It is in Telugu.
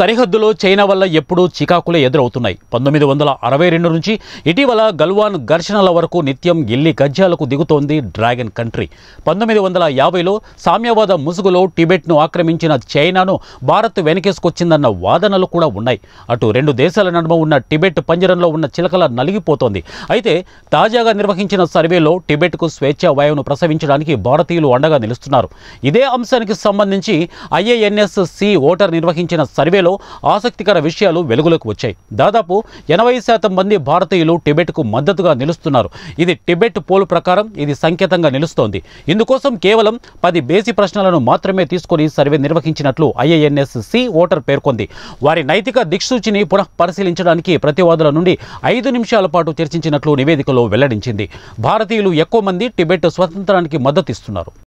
సరిహద్దులో చైనా వల్ల ఎప్పుడూ చికాకులే ఎదురవుతున్నాయి పంతొమ్మిది వందల అరవై రెండు నుంచి ఇటీవల గల్వాన్ ఘర్షణల వరకు నిత్యం ఎల్లి గజ్జాలకు దిగుతోంది డ్రాగన్ కంట్రీ పంతొమ్మిది వందల యాభైలో సామ్యవాద ముసుగులో టిబెట్ను ఆక్రమించిన చైనాను భారత్ వెనకేసుకొచ్చిందన్న వాదనలు కూడా ఉన్నాయి అటు రెండు దేశాల నడుమ ఉన్న టిబెట్ పంజరంలో ఉన్న చిలకల నలిగిపోతోంది అయితే తాజాగా నిర్వహించిన సర్వేలో టిబెట్కు స్వేచ్ఛ వాయువును ప్రసవించడానికి భారతీయులు అండగా నిలుస్తున్నారు ఇదే అంశానికి సంబంధించి ఐఏఎన్ఎస్ సి ఓటర్ నిర్వహించిన సర్వేలో సమయంలో ఆసక్తికర విషయాలు వెలుగులోకి వచ్చాయి దాదాపు ఎనభై శాతం మంది భారతీయులు టిబెట్కు మద్దతుగా నిలుస్తున్నారు ఇది టిబెట్ పోల్ ప్రకారం ఇది సంకేతంగా నిలుస్తోంది ఇందుకోసం కేవలం పది బేసి ప్రశ్నలను మాత్రమే తీసుకొని సర్వే నిర్వహించినట్లు ఐఏఎన్ఎస్సి ఓటర్ పేర్కొంది వారి నైతిక దిక్సూచిని పునః పరిశీలించడానికి ప్రతివాదుల నుండి ఐదు నిమిషాల పాటు చర్చించినట్లు నివేదికలో వెల్లడించింది భారతీయులు ఎక్కువ మంది టిబెట్ స్వతంత్రానికి ఇస్తున్నారు